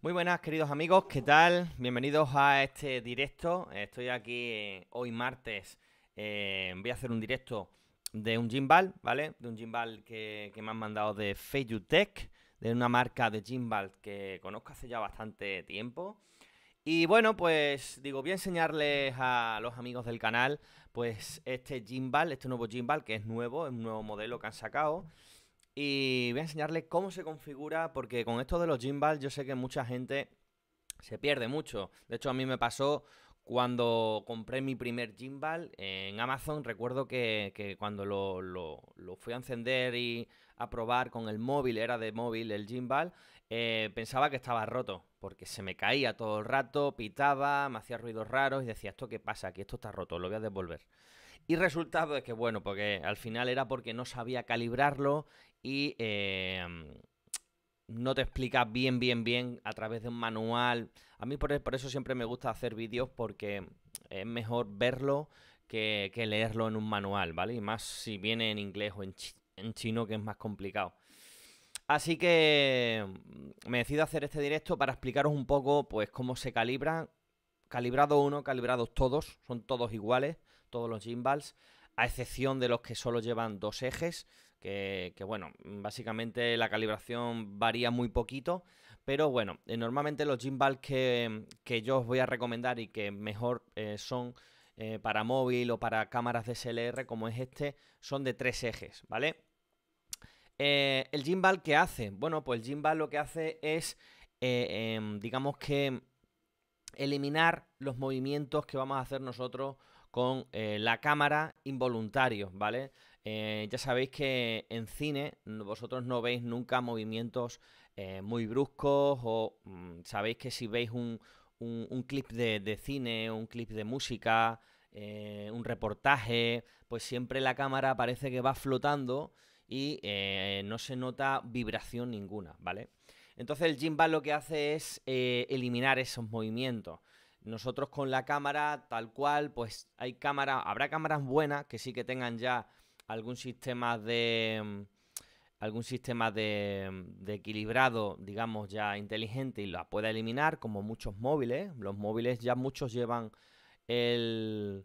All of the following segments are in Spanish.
Muy buenas queridos amigos, ¿qué tal? Bienvenidos a este directo. Estoy aquí eh, hoy martes. Eh, voy a hacer un directo de un gimbal, ¿vale? De un gimbal que, me han mandado de Feiyutech, de una marca de gimbal que conozco hace ya bastante tiempo. Y bueno, pues digo, voy a enseñarles a los amigos del canal, pues este gimbal, este nuevo gimbal que es nuevo, es un nuevo modelo que han sacado. Y voy a enseñarles cómo se configura, porque con esto de los gimbal yo sé que mucha gente se pierde mucho. De hecho, a mí me pasó cuando compré mi primer gimbal en Amazon. Recuerdo que, cuando lo, fui a encender y a probar con el móvil, era de móvil el gimbal, eh, pensaba que estaba roto, porque se me caía todo el rato, pitaba, me hacía ruidos raros y decía, ¿esto qué pasa? Aquí esto está roto, lo voy a devolver. Y resultado es que, bueno, porque al final era porque no sabía calibrarlo y em, no te explica bien, bien, bien a través de un manual. A mí por, e, eso siempre me gusta hacer vídeos porque es mejor verlo que, leerlo en un manual, ¿vale? Y más si viene en inglés o en, chino que es más complicado. Así que em, me decido hacer este directo para explicaros un poco pues cómo se calibra Calibrado uno, calibrados todos, son todos iguales, todos los gimbals, a excepción de los que solo llevan dos ejes que, bueno, básicamente la calibración varía muy poquito, pero bueno, eh, normalmente los gimbal que, que yo os voy a recomendar y que mejor eh, son eh, para móvil o para cámaras DSLR como es este, son de tres ejes, ¿vale? el gimbal que hace, bueno, pues el gimbal lo que hace es, em, digamos que eliminar los movimientos que vamos a hacer nosotros con la cámara involuntarios, ¿vale? Eh, ya sabéis que en cine vosotros no veis nunca movimientos eh, muy bruscos o mm, sabéis que si veis un, clip de, cine, un clip de música, eh, un reportaje, pues siempre la cámara parece que va flotando y no se nota vibración ninguna, ¿vale? Entonces el gimbal lo que hace es eliminar esos movimientos. Nosotros con la cámara tal cual, pues hay cámaras, habrá cámaras buenas que sí que tengan ya algún sistema de algún sistema de, de, equilibrado, digamos, ya inteligente y la pueda eliminar, como muchos móviles. Los móviles ya muchos llevan el.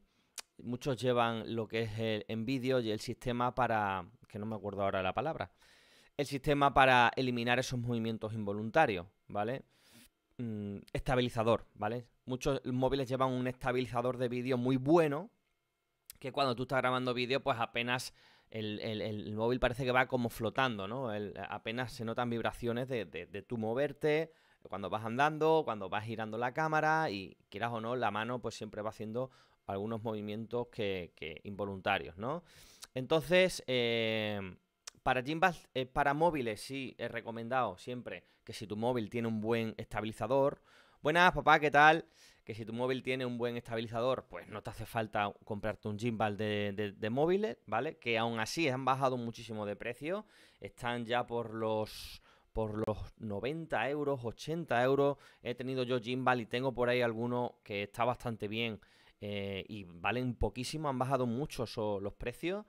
Muchos llevan lo que es el en y el sistema para. que no me acuerdo ahora la palabra. El sistema para eliminar esos movimientos involuntarios, ¿vale? Mm, estabilizador, ¿vale? Muchos móviles llevan un estabilizador de vídeo muy bueno que cuando tú estás grabando vídeo, pues apenas el, móvil parece que va como flotando, ¿no? apenas se notan vibraciones de, de, tu moverte, cuando vas andando, cuando vas girando la cámara y quieras o no, la mano pues siempre va haciendo algunos movimientos que, involuntarios, ¿no? Entonces, em, para gimbal eh, para móviles sí es recomendado siempre que si tu móvil tiene un buen estabilizador, Buenas, papá, ¿qué tal? Que si tu móvil tiene un buen estabilizador, pues no te hace falta comprarte un gimbal de, móviles, ¿vale? Que aún así han bajado muchísimo de precio. Están ya por los por los 90 euros, 80 euros. He tenido yo gimbal y tengo por ahí alguno que está bastante bien eh, y valen poquísimo. Han bajado mucho los precios.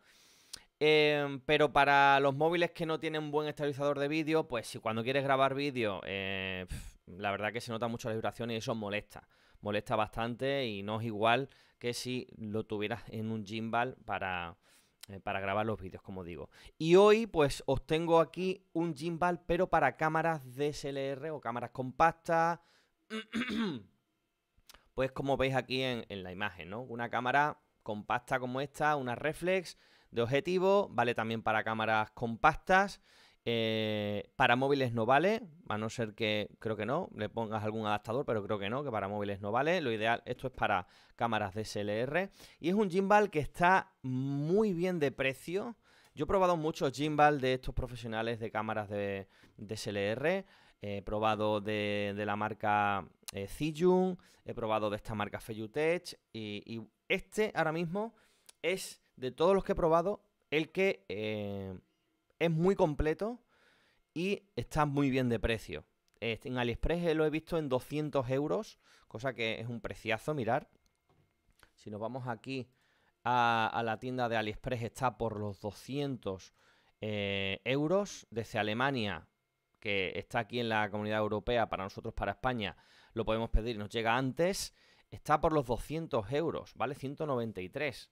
Em, pero para los móviles que no tienen un buen estabilizador de vídeo, pues si cuando quieres grabar vídeo eh, la verdad que se nota mucho la vibración y eso molesta. Molesta bastante y no es igual que si lo tuvieras en un gimbal para, eh, para grabar los vídeos, como digo. Y hoy pues os tengo aquí un gimbal pero para cámaras DSLR o cámaras compactas. pues como veis aquí en, en la imagen, ¿no? Una cámara compacta como esta, una reflex de objetivo, vale también para cámaras compactas. Eh, para móviles no vale, a no ser que, creo que no, le pongas algún adaptador, pero creo que no, que para móviles no vale. Lo ideal, esto es para cámaras DSLR. Y es un gimbal que está muy bien de precio. Yo he probado muchos gimbal de estos profesionales de cámaras de DSLR. He probado de, la marca eh, Zijun, he probado de esta marca Feyutech y, este ahora mismo es de todos los que he probado el que eh, es muy completo y está muy bien de precio. En AliExpress eh, lo he visto en 200 euros, cosa que es un preciazo, mirar. Si nos vamos aquí a, la tienda de AliExpress está por los 200 eh, euros. Desde Alemania, que está aquí en la Comunidad Europea, para nosotros, para España, lo podemos pedir nos llega antes. Está por los 200 euros, ¿vale? 193,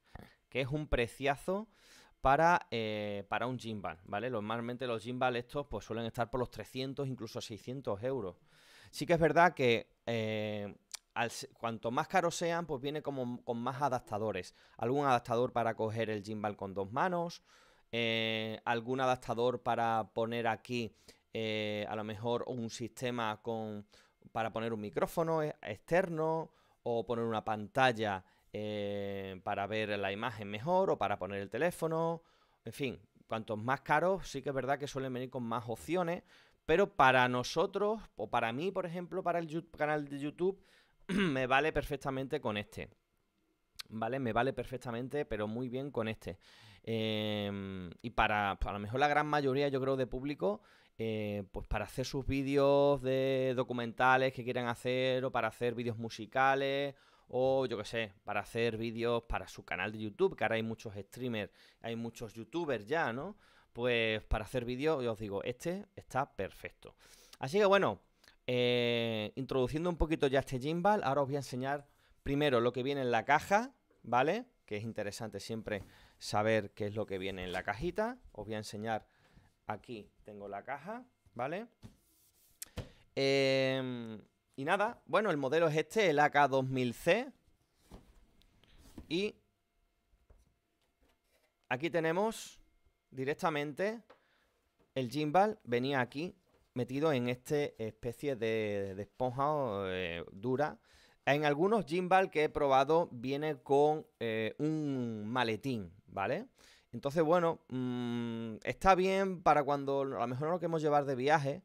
que es un preciazo para, eh, para un gimbal, ¿vale? Normalmente los gimbal estos pues suelen estar por los 300, incluso 600 euros. Sí que es verdad que eh, cuanto más caros sean, pues viene con más adaptadores. Algún adaptador para coger el gimbal con dos manos, eh, algún adaptador para poner aquí a lo mejor un sistema con, para poner un micrófono externo o poner una pantalla eh, para ver la imagen mejor o para poner el teléfono. En fin, cuantos más caros, sí que es verdad que suelen venir con más opciones, pero para nosotros, o para mí, por ejemplo, para el canal de YouTube, me vale perfectamente con este. ¿Vale? Me vale perfectamente, pero muy bien con este. Em, y para, a lo mejor la gran mayoría, yo creo, de público, eh, pues para hacer sus vídeos de documentales que quieran hacer, o para hacer vídeos musicales, o yo qué sé, para hacer vídeos para su canal de YouTube, que ahora hay muchos streamers, hay muchos youtubers ya, ¿no? Pues para hacer vídeos, yo os digo, este está perfecto. Así que bueno, eh, introduciendo un poquito ya este gimbal, ahora os voy a enseñar primero lo que viene en la caja, ¿vale? Que es interesante siempre saber qué es lo que viene en la cajita. Os voy a enseñar, aquí tengo la caja, ¿vale? Eh, y nada, bueno, el modelo es este, el AK2000C. Y aquí tenemos directamente el gimbal, venía aquí metido en esta especie de, esponja eh, dura. En algunos gimbal que he probado viene con eh, un maletín, ¿vale? Entonces, bueno, mm, está bien para cuando a lo mejor no lo queremos llevar de viaje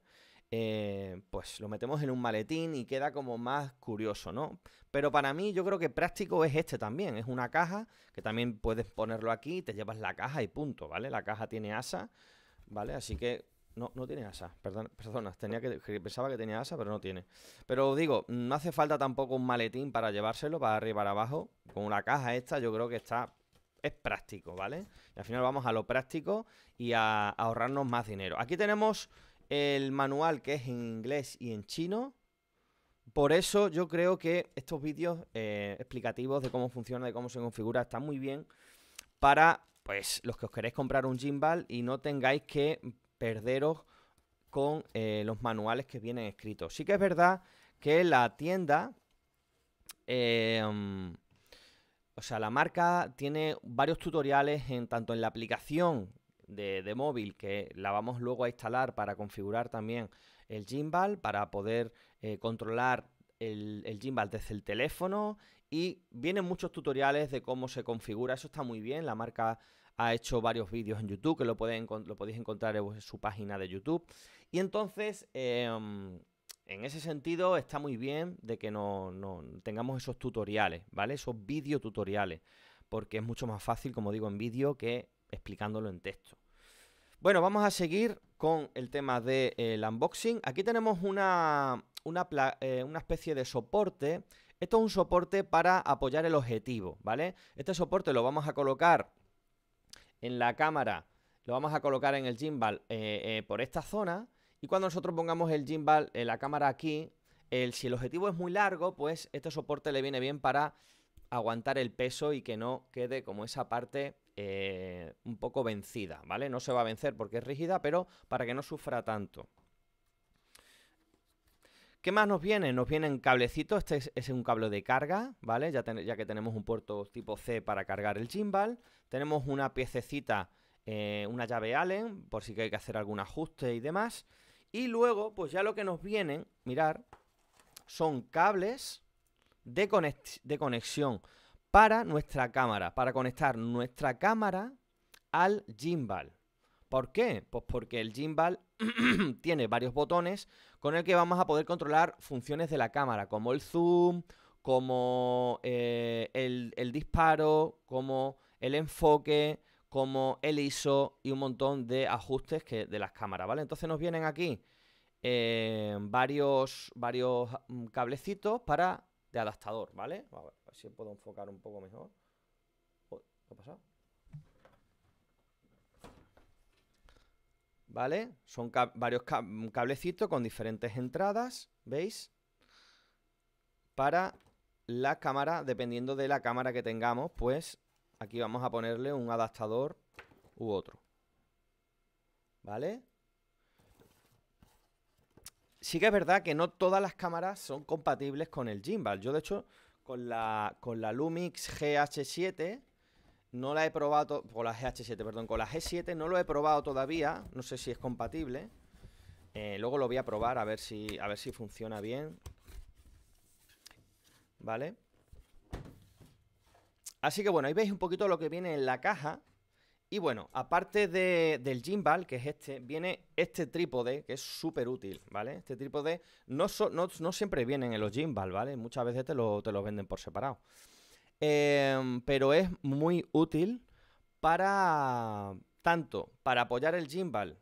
eh, pues lo metemos en un maletín y queda como más curioso, ¿no? Pero para mí yo creo que práctico es este también, es una caja que también puedes ponerlo aquí, te llevas la caja y punto, ¿vale? La caja tiene asa, ¿vale? Así que no, no tiene asa, perdón, tenía que, pensaba que tenía asa, pero no tiene. Pero digo, no hace falta tampoco un maletín para llevárselo para arriba para abajo, con una caja esta yo creo que está es práctico, ¿vale? Y al final vamos a lo práctico y a ahorrarnos más dinero. Aquí tenemos el manual que es en inglés y en chino. Por eso yo creo que estos vídeos eh, explicativos de cómo funciona, y cómo se configura, están muy bien para pues los que os queréis comprar un gimbal y no tengáis que perderos con eh, los manuales que vienen escritos. Sí que es verdad que la tienda, em, o sea, la marca tiene varios tutoriales en tanto en la aplicación de, móvil que la vamos luego a instalar para configurar también el gimbal, para poder eh, controlar el, gimbal desde el teléfono y vienen muchos tutoriales de cómo se configura, eso está muy bien, la marca ha hecho varios vídeos en YouTube que lo, pueden, lo podéis encontrar en su página de YouTube y entonces... Em, en ese sentido está muy bien de que no, no tengamos esos tutoriales, ¿vale? Esos tutoriales porque es mucho más fácil, como digo, en vídeo que explicándolo en texto. Bueno, vamos a seguir con el tema del de, eh, unboxing. Aquí tenemos una, eh, una, especie de soporte. Esto es un soporte para apoyar el objetivo, ¿vale? Este soporte lo vamos a colocar en la cámara, lo vamos a colocar en el gimbal eh, por esta zona. Y cuando nosotros pongamos el gimbal, la cámara aquí, si el objetivo es muy largo, pues este soporte le viene bien para aguantar el peso y que no quede como esa parte eh, un poco vencida, ¿vale? No se va a vencer porque es rígida, pero para que no sufra tanto. ¿Qué más nos viene? Nos vienen cablecitos, este es, un cable de carga, ¿vale? Ya, que tenemos un puerto tipo C para cargar el gimbal, tenemos una piececita, eh, una llave Allen, por si que hay que hacer algún ajuste y demás. Y luego, pues ya lo que nos vienen, mirar, son cables de conexión para nuestra cámara, para conectar nuestra cámara al gimbal. ¿Por qué? Pues porque el gimbal tiene varios botones con el que vamos a poder controlar funciones de la cámara, como el zoom, como eh, el, disparo, como el enfoque, como el ISO y un montón de ajustes que, de las cámaras, ¿vale? Entonces nos vienen aquí eh, varios, varios mm, cablecitos para adaptador, ¿vale? A ver, si puedo enfocar un poco mejor. Oh, ¿Qué ¿Vale? Son varios cablecitos con diferentes entradas, ¿veis? Para la cámara, dependiendo de la cámara que tengamos, pues aquí vamos a ponerle un adaptador u otro. ¿Vale? sí que es verdad que no todas las cámaras son compatibles con el gimbal. Yo, de hecho, con la, con la Lumix GH7 no la he probado, con la GH7, perdón, con la G7 no lo he probado todavía, no sé si es compatible. Eh, luego lo voy a probar a ver si, a ver si funciona bien. ¿Vale? Así que bueno, ahí veis un poquito lo que viene en la caja. Y bueno, aparte del gimbal, que es este, viene este trípode, que es súper útil, ¿vale? Este trípode no, no, siempre vienen en los gimbal, ¿vale? Muchas veces te lo, venden por separado. Em, pero es muy útil para, tanto para apoyar el gimbal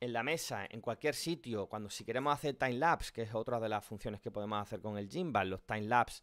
en la mesa, en cualquier sitio, cuando si queremos hacer time lapse, que es otra de las funciones que podemos hacer con el gimbal, los time lapse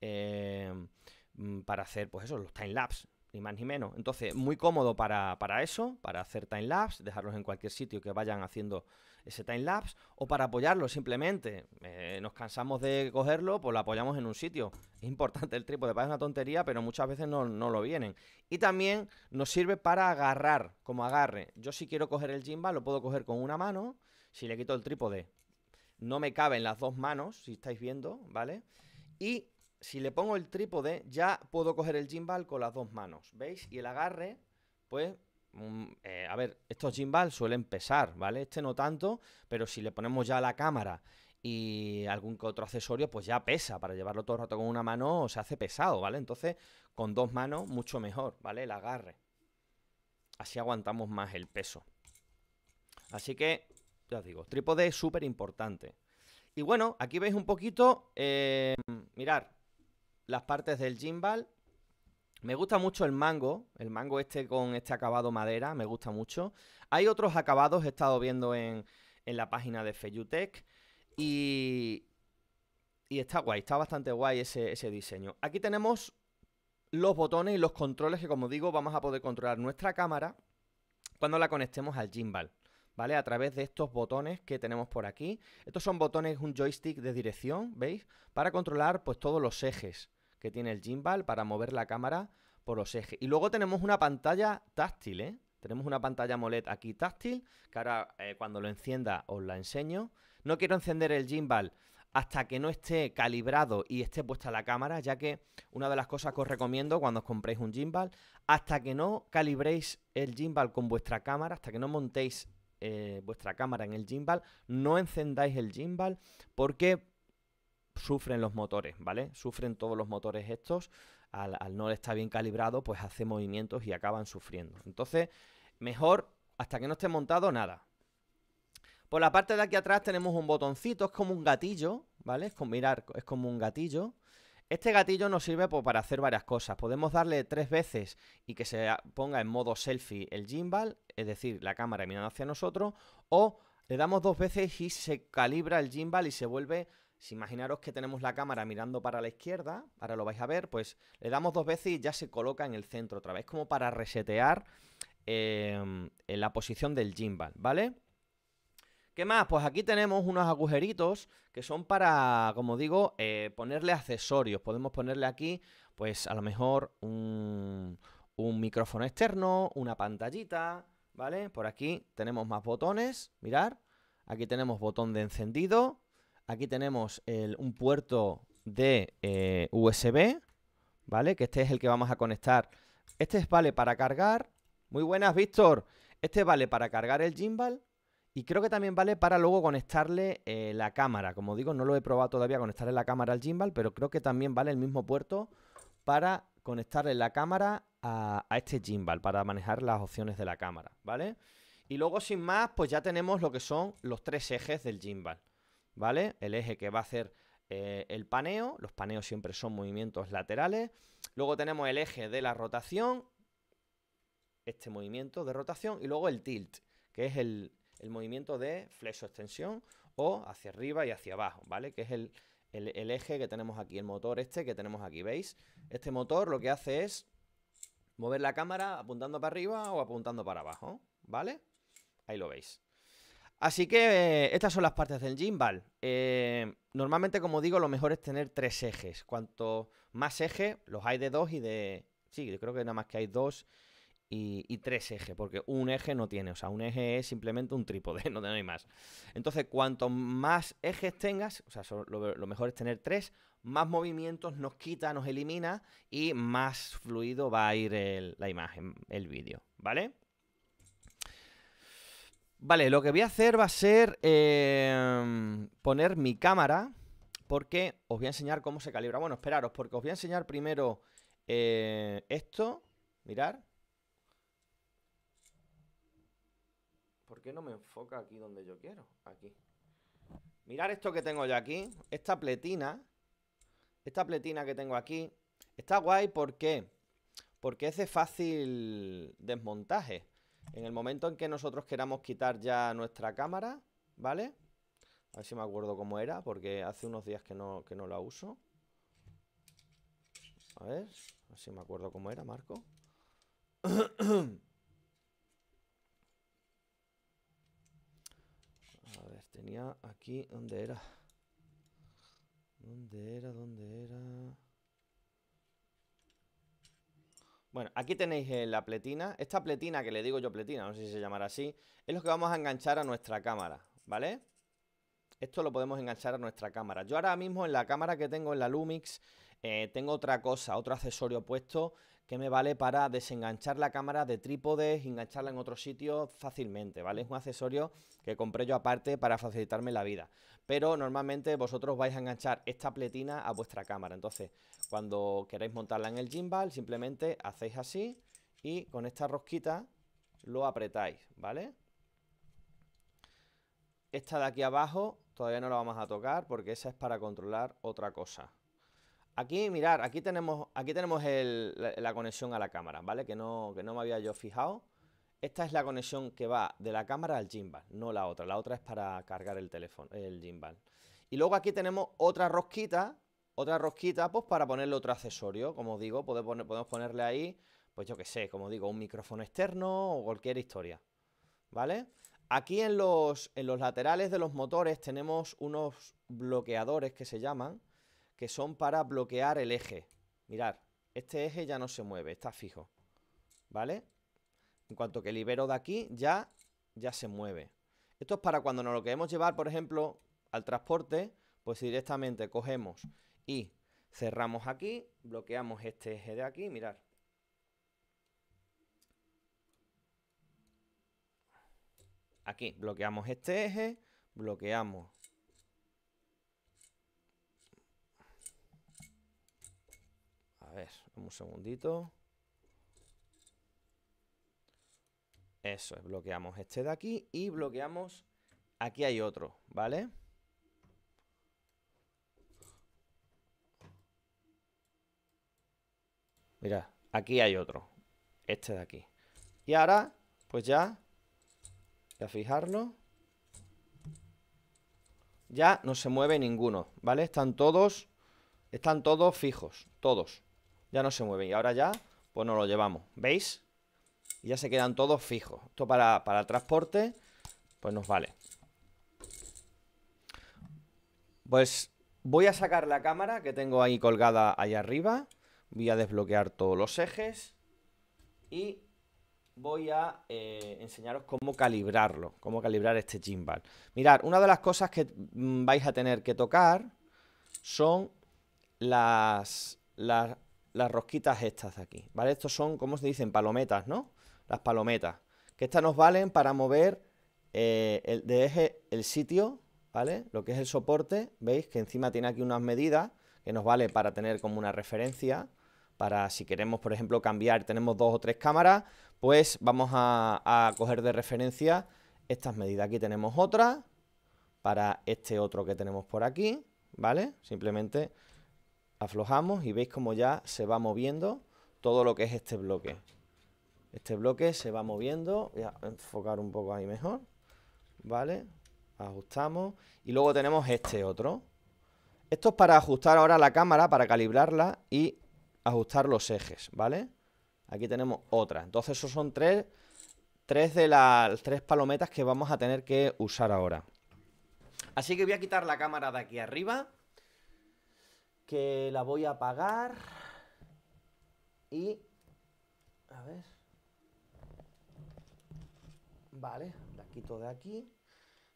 em, Mm, para hacer, pues eso, los lapse, ni más ni menos. Entonces, muy cómodo para, para eso, para hacer time lapse dejarlos en cualquier sitio que vayan haciendo ese time lapse o para apoyarlo simplemente. Eh, nos cansamos de cogerlo, pues lo apoyamos en un sitio. Es importante el trípode, parece una tontería, pero muchas veces no, no, lo vienen. Y también nos sirve para agarrar, como agarre. Yo si quiero coger el gimbal, lo puedo coger con una mano, si le quito el trípode. No me caben las dos manos, si estáis viendo, ¿vale? Y si le pongo el trípode, ya puedo coger el gimbal con las dos manos, ¿veis? Y el agarre, pues, mm, eh, a ver, estos gimbal suelen pesar, ¿vale? Este no tanto, pero si le ponemos ya la cámara y algún otro accesorio, pues ya pesa. Para llevarlo todo el rato con una mano se hace pesado, ¿vale? Entonces, con dos manos, mucho mejor, ¿vale? El agarre. Así aguantamos más el peso. Así que, ya os digo, trípode es súper importante. Y bueno, aquí veis un poquito, eh, mirar, las partes del gimbal. Me gusta mucho el mango, el mango este con este acabado madera, me gusta mucho. Hay otros acabados, he estado viendo en, la página de Feyutech y, y está guay, está bastante guay ese, ese diseño. Aquí tenemos los botones y los controles que, como digo, vamos a poder controlar nuestra cámara cuando la conectemos al gimbal. ¿vale? A través de estos botones que tenemos por aquí. Estos son botones, un joystick de dirección, ¿veis? Para controlar pues todos los ejes que tiene el gimbal para mover la cámara por los ejes. Y luego tenemos una pantalla táctil, ¿eh? Tenemos una pantalla molet aquí táctil, que ahora eh, cuando lo encienda os la enseño. No quiero encender el gimbal hasta que no esté calibrado y esté puesta la cámara, ya que una de las cosas que os recomiendo cuando os compréis un gimbal, hasta que no calibréis el gimbal con vuestra cámara, hasta que no montéis eh, vuestra cámara en el gimbal, no encendáis el gimbal porque sufren los motores, ¿vale? Sufren todos los motores estos, al, no estar bien calibrado, pues hace movimientos y acaban sufriendo. Entonces, mejor hasta que no esté montado nada. Por la parte de aquí atrás tenemos un botoncito, es como un gatillo, ¿vale? Es como, mirar, es como un gatillo. Este gatillo nos sirve pues, para hacer varias cosas. Podemos darle tres veces y que se ponga en modo selfie el gimbal, es decir, la cámara mirando hacia nosotros, o le damos dos veces y se calibra el gimbal y se vuelve si imaginaros que tenemos la cámara mirando para la izquierda, ahora lo vais a ver, pues le damos dos veces y ya se coloca en el centro otra vez, como para resetear em, la posición del gimbal, ¿vale? ¿Qué más? Pues aquí tenemos unos agujeritos que son para, como digo, eh, ponerle accesorios. Podemos ponerle aquí, pues a lo mejor un, un micrófono externo, una pantallita, ¿vale? Por aquí tenemos más botones, mirar. Aquí tenemos botón de encendido, Aquí tenemos un puerto de eh, USB, ¿vale? Que este es el que vamos a conectar. Este es vale para cargar. Muy buenas, Víctor. Este vale para cargar el gimbal y creo que también vale para luego conectarle eh, la cámara. Como digo, no lo he probado todavía conectarle la cámara al gimbal, pero creo que también vale el mismo puerto para conectarle la cámara a, a este gimbal, para manejar las opciones de la cámara, ¿vale? Y luego, sin más, pues ya tenemos lo que son los tres ejes del gimbal. ¿vale? El eje que va a hacer eh, el paneo, los paneos siempre son movimientos laterales. Luego tenemos el eje de la rotación, este movimiento de rotación, y luego el tilt, que es el, movimiento de flexo-extensión o hacia arriba y hacia abajo, ¿vale? Que es el, el, eje que tenemos aquí, el motor este que tenemos aquí, ¿veis? Este motor lo que hace es mover la cámara apuntando para arriba o apuntando para abajo, ¿vale? Ahí lo veis. Así que eh, estas son las partes del gimbal. Eh, normalmente, como digo, lo mejor es tener tres ejes. Cuanto más ejes, los hay de dos y de... Sí, yo creo que nada más que hay dos y, tres ejes, porque un eje no tiene. O sea, un eje es simplemente un trípode, no hay más. Entonces, cuanto más ejes tengas, o sea, lo, mejor es tener tres, más movimientos nos quita, nos elimina y más fluido va a ir la imagen, el vídeo, ¿vale? Vale, lo que voy a hacer va a ser em, poner mi cámara porque os voy a enseñar cómo se calibra. Bueno, esperaros, porque os voy a enseñar primero eh, esto. Mirar. ¿Por qué no me enfoca aquí donde yo quiero? Aquí. Mirar esto que tengo yo aquí. Esta pletina. Esta pletina que tengo aquí. Está guay, Porque es de fácil desmontaje. En el momento en que nosotros queramos quitar ya nuestra cámara, ¿vale? A ver si me acuerdo cómo era, porque hace unos días que no, la uso. A ver, a ver si me acuerdo cómo era, Marco. A ver, tenía aquí, ¿dónde era? ¿Dónde era? ¿Dónde era? Bueno, aquí tenéis eh, la pletina. Esta pletina, que le digo yo pletina, no sé si se llamará así, es lo que vamos a enganchar a nuestra cámara, ¿vale? Esto lo podemos enganchar a nuestra cámara. Yo ahora mismo en la cámara que tengo, en la Lumix, eh, tengo otra cosa, otro accesorio puesto que me vale para desenganchar la cámara de trípodes, engancharla en otro sitio fácilmente, ¿vale? Es un accesorio que compré yo aparte para facilitarme la vida pero normalmente vosotros vais a enganchar esta pletina a vuestra cámara. Entonces, cuando queráis montarla en el gimbal, simplemente hacéis así y con esta rosquita lo apretáis, ¿vale? Esta de aquí abajo todavía no la vamos a tocar porque esa es para controlar otra cosa. Aquí, mirar, aquí tenemos, aquí tenemos la, conexión a la cámara, ¿vale? Que no, que no me había yo fijado. Esta es la conexión que va de la cámara al gimbal, no la otra. La otra es para cargar el teléfono, el gimbal. Y luego aquí tenemos otra rosquita, otra rosquita pues para ponerle otro accesorio. Como digo, podemos ponerle ahí, pues yo qué sé, como digo, un micrófono externo o cualquier historia. ¿Vale? Aquí en los, en los laterales de los motores tenemos unos bloqueadores que se llaman, que son para bloquear el eje. Mirad, este eje ya no se mueve, está fijo. ¿Vale? En cuanto que libero de aquí, ya, ya se mueve. Esto es para cuando nos lo queremos llevar, por ejemplo, al transporte, pues directamente cogemos y cerramos aquí, bloqueamos este eje de aquí, mirar. Aquí, bloqueamos este eje, bloqueamos A ver, un segundito. Eso es, bloqueamos este de aquí y bloqueamos... Aquí hay otro, ¿vale? mira aquí hay otro. Este de aquí. Y ahora, pues ya... Voy a fijarlo. Ya no se mueve ninguno, ¿vale? Están todos... Están todos fijos, todos. Ya no se mueven. Y ahora ya, pues nos lo llevamos. ¿Veis? Y ya se quedan todos fijos. Esto para, para transporte, pues nos vale. Pues voy a sacar la cámara que tengo ahí colgada ahí arriba. Voy a desbloquear todos los ejes. Y voy a eh, enseñaros cómo calibrarlo, cómo calibrar este gimbal. Mirad, una de las cosas que mm, vais a tener que tocar son las, las, rosquitas estas aquí, ¿vale? Estos son, ¿cómo se dicen? Palometas, ¿no? las palometas. Que estas nos valen para mover eh, el, de eje el sitio, ¿vale? Lo que es el soporte, veis que encima tiene aquí unas medidas que nos vale para tener como una referencia, para si queremos, por ejemplo, cambiar, tenemos dos o tres cámaras, pues vamos a, coger de referencia estas medidas. Aquí tenemos otra, para este otro que tenemos por aquí, ¿vale? Simplemente aflojamos y veis como ya se va moviendo todo lo que es este bloque. Este bloque se va moviendo. Voy a enfocar un poco ahí mejor. ¿Vale? Ajustamos. Y luego tenemos este otro. Esto es para ajustar ahora la cámara, para calibrarla y ajustar los ejes, ¿vale? Aquí tenemos otra. Entonces esos son tres, de las tres palometas que vamos a tener que usar ahora. Así que voy a quitar la cámara de aquí arriba. Que la voy a apagar. Y... A ver... Vale, la quito de aquí.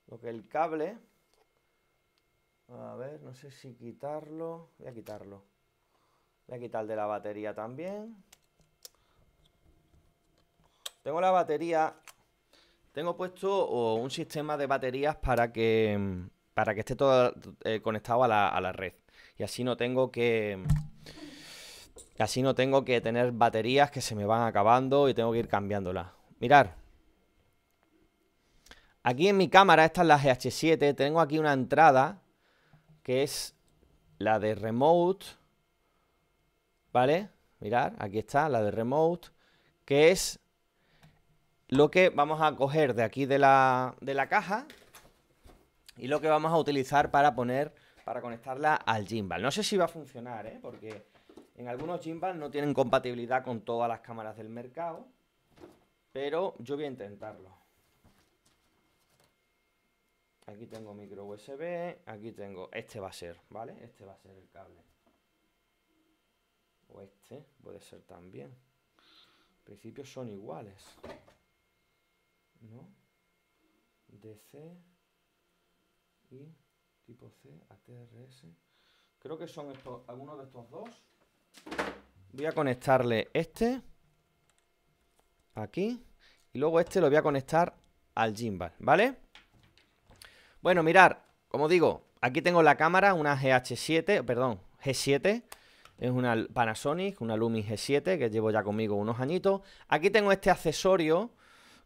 Lo que el cable... A ver, no sé si quitarlo. Voy a quitarlo. Voy a quitar el de la batería también. Tengo la batería... Tengo puesto un sistema de baterías para que, para que esté todo eh, conectado a la, red. Y así no tengo que... Así no tengo que tener baterías que se me van acabando y tengo que ir cambiándolas. Mirar, Aquí en mi cámara, esta es la GH7, tengo aquí una entrada que es la de remote, ¿vale? Mirar, aquí está, la de remote, que es lo que vamos a coger de aquí de la, caja y lo que vamos a utilizar para poner, para conectarla al gimbal. No sé si va a funcionar, ¿eh? Porque en algunos gimbal no tienen compatibilidad con todas las cámaras del mercado, pero yo voy a intentarlo. Aquí tengo micro USB, aquí tengo, este va a ser, ¿vale? Este va a ser el cable. O este, puede ser también. En principio son iguales. ¿No? DC y tipo C ATRS. Creo que son estos, algunos de estos dos. Voy a conectarle este aquí y luego este lo voy a conectar al gimbal, ¿vale? Bueno, mirar, como digo, aquí tengo la cámara, una GH7, perdón, G7. Es una Panasonic, una Lumix G7 que llevo ya conmigo unos añitos. Aquí tengo este accesorio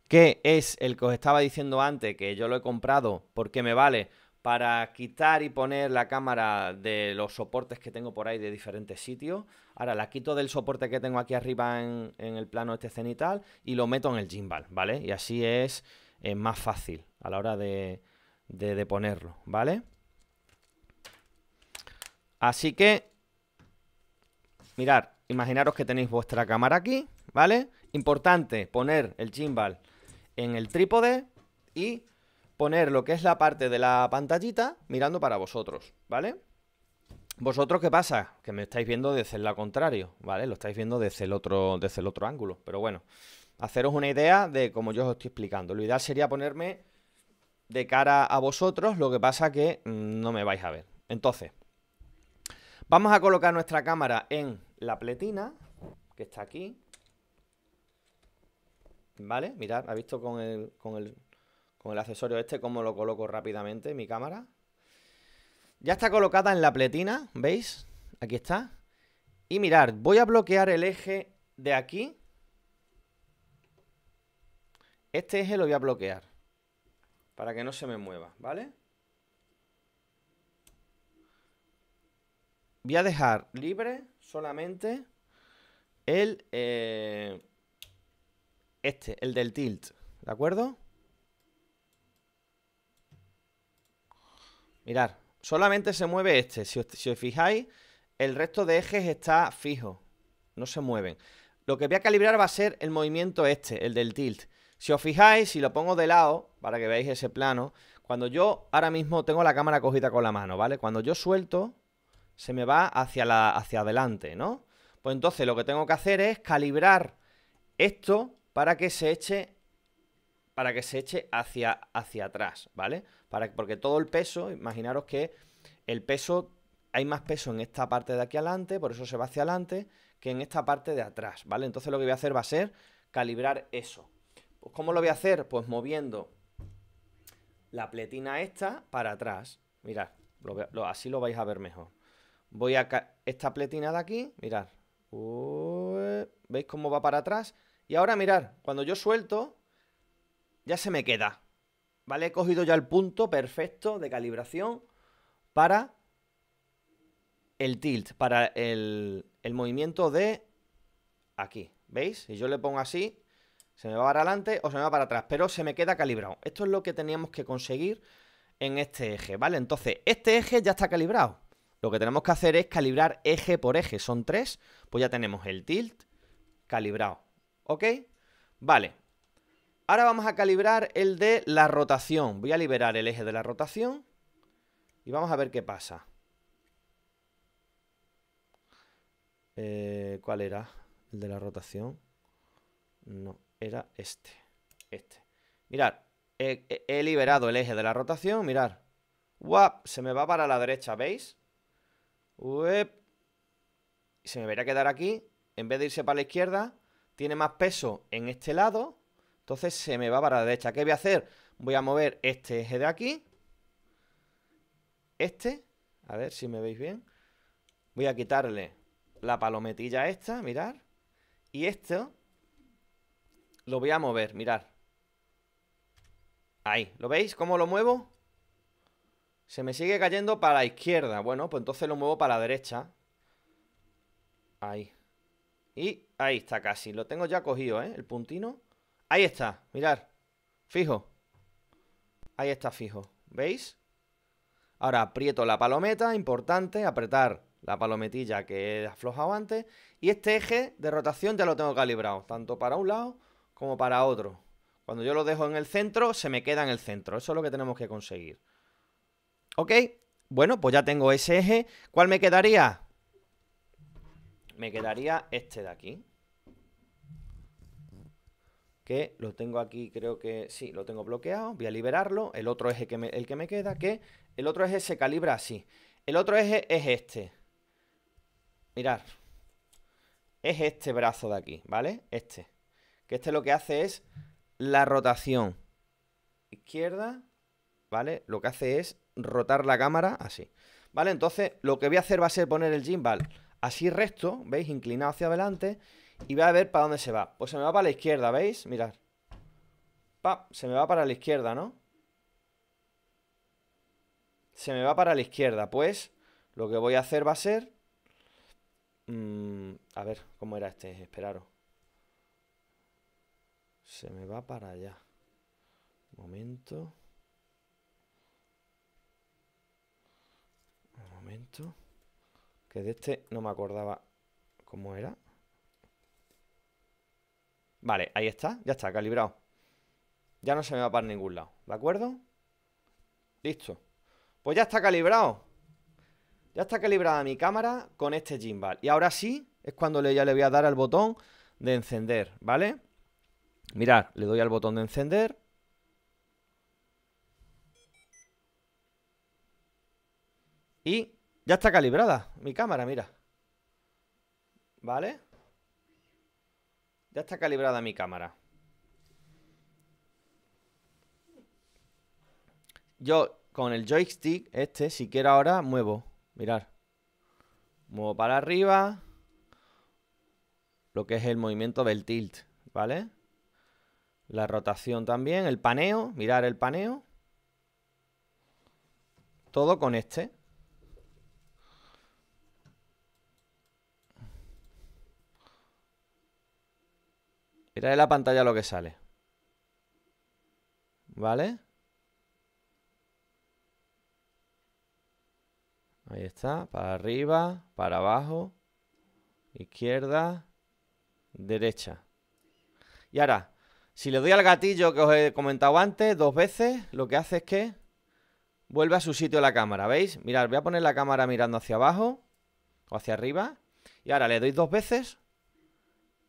que es el que os estaba diciendo antes, que yo lo he comprado porque me vale para quitar y poner la cámara de los soportes que tengo por ahí de diferentes sitios. Ahora la quito del soporte que tengo aquí arriba en, el plano este cenital y lo meto en el gimbal, ¿vale? Y así es más fácil a la hora de, de, ponerlo, ¿vale? Así que, mirar, imaginaros que tenéis vuestra cámara aquí, ¿vale? Importante poner el gimbal en el trípode y poner lo que es la parte de la pantallita mirando para vosotros, ¿vale? Vosotros, ¿qué pasa? Que me estáis viendo desde el contrario, ¿vale? Lo estáis viendo desde el otro, desde el otro ángulo, pero bueno, haceros una idea de cómo yo os estoy explicando. Lo ideal sería ponerme de cara a vosotros, lo que pasa que mm, no me vais a ver. Entonces, vamos a colocar nuestra cámara en la pletina, que está aquí. ¿Vale? Mirad, ¿ha visto con el, con el accesorio este cómo lo coloco rápidamente mi cámara? Ya está colocada en la pletina, ¿veis? Aquí está. Y mirad, voy a bloquear el eje de aquí. Este eje lo voy a bloquear para que no se me mueva, ¿vale? Voy a dejar libre solamente el... Eh, este, el del tilt, ¿de acuerdo? Mirad, solamente se mueve este. Si si os, fijáis, el resto de ejes está fijo. No se mueven. Lo que voy a calibrar va a ser el movimiento este, el del tilt. Si os fijáis, si lo pongo de lado, para que veáis ese plano, cuando yo ahora mismo tengo la cámara cogida con la mano, ¿vale? Cuando yo suelto, se me va hacia, la, hacia adelante, ¿no? Pues entonces lo que tengo que hacer es calibrar esto para que se eche para que se eche hacia, hacia atrás, ¿vale? Para, porque todo el peso, imaginaros que el peso, hay más peso en esta parte de aquí adelante, por eso se va hacia adelante, que en esta parte de atrás, ¿vale? Entonces lo que voy a hacer va a ser calibrar eso. ¿cómo lo voy a hacer? Pues moviendo la pletina esta para atrás. Mirad, así lo vais a ver mejor. Voy a esta pletina de aquí, mirad. ¿Veis cómo va para atrás? Y ahora mirad, cuando yo suelto, ya se me queda. ¿Vale? He cogido ya el punto perfecto de calibración para el tilt, para el, el movimiento de aquí. ¿Veis? Si yo le pongo así, se me va para adelante o se me va para atrás, pero se me queda calibrado. Esto es lo que teníamos que conseguir en este eje, ¿vale? Entonces, este eje ya está calibrado. Lo que tenemos que hacer es calibrar eje por eje. Son tres, pues ya tenemos el tilt calibrado. ¿Ok? Vale. Ahora vamos a calibrar el de la rotación. Voy a liberar el eje de la rotación y vamos a ver qué pasa. Eh, ¿Cuál era el de la rotación? No, era este. Este. Mirad, he, liberado el eje de la rotación, mirad. ¡Guap! Se me va para la derecha, ¿veis? Uep. Se me a quedar aquí. En vez de irse para la izquierda, tiene más peso en este lado. Entonces se me va para la derecha. ¿Qué voy a hacer? Voy a mover este eje de aquí. Este. A ver si me veis bien. Voy a quitarle la palometilla esta, mirar. Y esto lo voy a mover, mirad. Ahí, ¿lo veis? ¿Cómo lo muevo? Se me sigue cayendo para la izquierda. Bueno, pues entonces lo muevo para la derecha. Ahí. Y ahí está casi. Lo tengo ya cogido, ¿eh? El puntino. Ahí está, mirar. Fijo. Ahí está fijo. ¿Veis? Ahora aprieto la palometa, importante, apretar la palometilla que he aflojado antes. Y este eje de rotación ya lo tengo calibrado, tanto para un lado como para otro. Cuando yo lo dejo en el centro, se me queda en el centro. Eso es lo que tenemos que conseguir. ¿Ok? Bueno, pues ya tengo ese eje. ¿Cuál me quedaría? Me quedaría este de aquí. Que lo tengo aquí, creo que... Sí, lo tengo bloqueado. Voy a liberarlo. El otro eje que me, el que me queda, que... El otro eje se calibra así. El otro eje es este. Mirad. Es este brazo de aquí, ¿vale? Este que este lo que hace es la rotación. Izquierda, ¿vale? Lo que hace es rotar la cámara así. ¿Vale? Entonces, lo que voy a hacer va a ser poner el gimbal así recto, ¿veis? Inclinado hacia adelante. Y voy a ver para dónde se va. Pues se me va para la izquierda, ¿veis? Mirad. ¡Pap! Se me va para la izquierda, ¿no? Se me va para la izquierda. Pues lo que voy a hacer va a ser... Mm, a ver, ¿cómo era este? Esperaros. Se me va para allá. Momento. Un momento. Que de este no me acordaba cómo era. Vale, ahí está. Ya está, calibrado. Ya no se me va para ningún lado. ¿De acuerdo? Listo. Pues ya está calibrado. Ya está calibrada mi cámara con este gimbal. Y ahora sí es cuando ya le voy a dar al botón de encender, ¿vale? Mirad, le doy al botón de encender. Y ya está calibrada mi cámara, mira. ¿Vale? Ya está calibrada mi cámara. Yo con el joystick este, si quiero ahora, muevo. Mirad. Muevo para arriba. Lo que es el movimiento del tilt, ¿vale? La rotación también, el paneo, mirar el paneo. Todo con este. Mirad en la pantalla lo que sale. ¿Vale? Ahí está, para arriba, para abajo, izquierda, derecha. Y ahora, si le doy al gatillo que os he comentado antes dos veces, lo que hace es que vuelve a su sitio la cámara, ¿veis? Mirad, voy a poner la cámara mirando hacia abajo o hacia arriba. Y ahora le doy dos veces,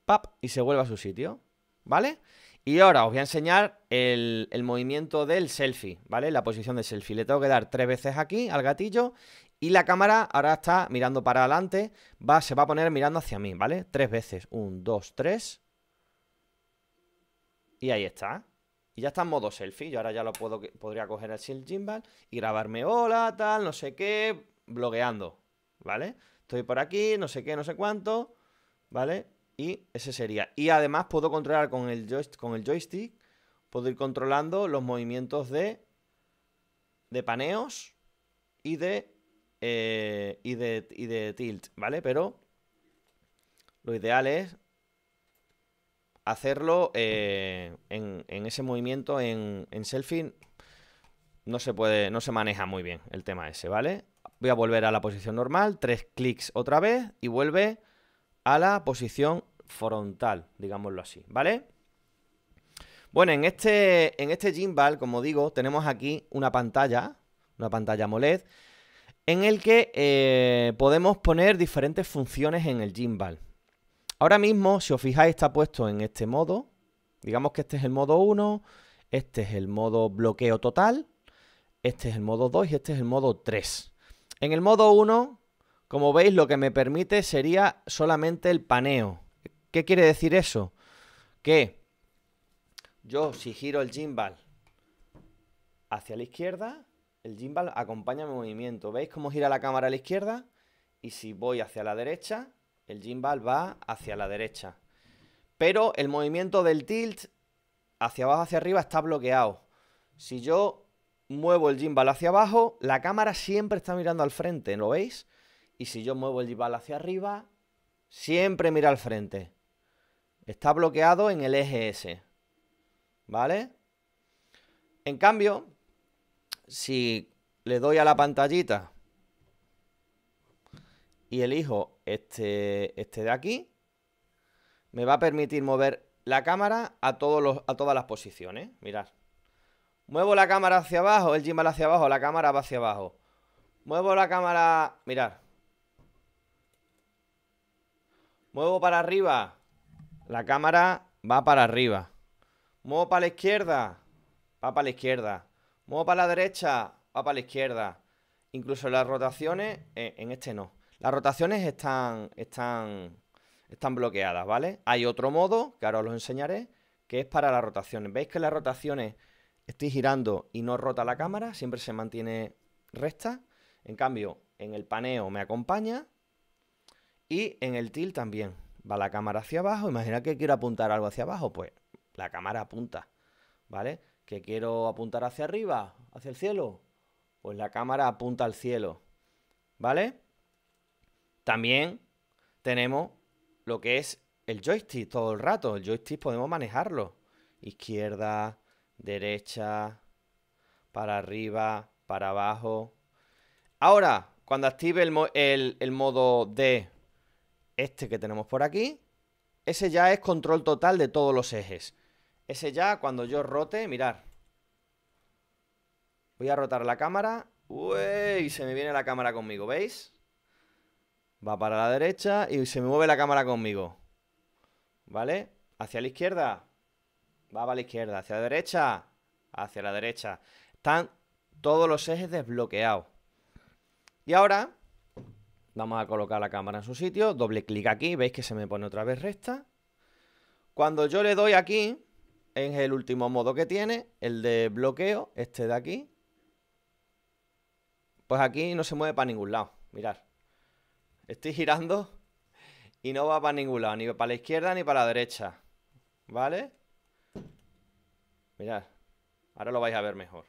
¡pap! Y se vuelve a su sitio, ¿vale? Y ahora os voy a enseñar el, movimiento del selfie, ¿vale? La posición del selfie. Le tengo que dar tres veces aquí al gatillo y la cámara ahora está mirando para adelante, va, se va a poner mirando hacia mí, ¿vale? Tres veces, un, dos, tres... Y ahí está. Y ya está en modo selfie. Yo ahora ya lo puedo, podría coger el Gimbal y grabarme hola, tal, no sé qué, blogueando. ¿Vale? Estoy por aquí, no sé qué, no sé cuánto. ¿Vale? Y ese sería. Y además puedo controlar con el, joystick, con el joystick, puedo ir controlando los movimientos de, de paneos y de, eh, y, de, y de tilt, ¿vale? Pero lo ideal es hacerlo eh, en, ese movimiento en, selfie no se puede, no se maneja muy bien el tema ese, ¿vale? Voy a volver a la posición normal, tres clics otra vez y vuelve a la posición frontal, digámoslo así, ¿vale? Bueno, en este, en este gimbal, como digo, tenemos aquí una pantalla, una pantalla MOLED, en el que eh, podemos poner diferentes funciones en el gimbal, Ahora mismo, si os fijáis, está puesto en este modo. Digamos que este es el modo 1, este es el modo bloqueo total, este es el modo 2 y este es el modo 3. En el modo 1, como veis, lo que me permite sería solamente el paneo. ¿Qué quiere decir eso? Que yo si giro el gimbal hacia la izquierda, el gimbal acompaña mi movimiento. ¿Veis cómo gira la cámara a la izquierda? Y si voy hacia la derecha, el gimbal va hacia la derecha. Pero el movimiento del tilt hacia abajo, hacia arriba está bloqueado. Si yo muevo el gimbal hacia abajo, la cámara siempre está mirando al frente, ¿lo veis? Y si yo muevo el gimbal hacia arriba, siempre mira al frente. Está bloqueado en el eje S. ¿Vale? En cambio, si le doy a la pantallita y elijo este, este de aquí, me va a permitir mover la cámara a, todos a todas las posiciones. Mirad. Muevo la cámara hacia abajo, el gimbal hacia abajo, la cámara va hacia abajo. Muevo la cámara... Mirad. Muevo para arriba. La cámara va para arriba. Muevo para la izquierda. Va para la izquierda. Muevo para la derecha. Va para la izquierda. Incluso las rotaciones, eh, en este no. Las rotaciones están, están, están bloqueadas, ¿vale? Hay otro modo, que ahora os lo enseñaré, que es para las rotaciones. ¿Veis que las rotaciones estoy girando y no rota la cámara? Siempre se mantiene recta. En cambio, en el paneo me acompaña y en el tilt también. Va la cámara hacia abajo. Imagina que quiero apuntar algo hacia abajo, pues la cámara apunta, ¿vale? Que quiero apuntar hacia arriba, hacia el cielo, pues la cámara apunta al cielo, ¿vale? También tenemos lo que es el joystick todo el rato. El joystick podemos manejarlo. Izquierda, derecha, para arriba, para abajo. Ahora, cuando active el, modo D, este que tenemos por aquí, ese ya es control total de todos los ejes. Ese ya, cuando yo rote, mirar. Voy a rotar la cámara. Uy, se me viene la cámara conmigo, ¿veis? Va para la derecha y se me mueve la cámara conmigo. ¿Vale? Hacia la izquierda. Va para la izquierda. Hacia la derecha. Hacia la derecha. Están todos los ejes desbloqueados. Y ahora vamos a colocar la cámara en su sitio. Doble clic aquí. Veis que se me pone otra vez recta. Cuando yo le doy aquí, en el último modo que tiene, el de bloqueo, este de aquí. Pues aquí no se mueve para ningún lado. Mirad. Estoy girando y no va para ningún lado, ni para la izquierda ni para la derecha. ¿Vale? Mirad, ahora lo vais a ver mejor.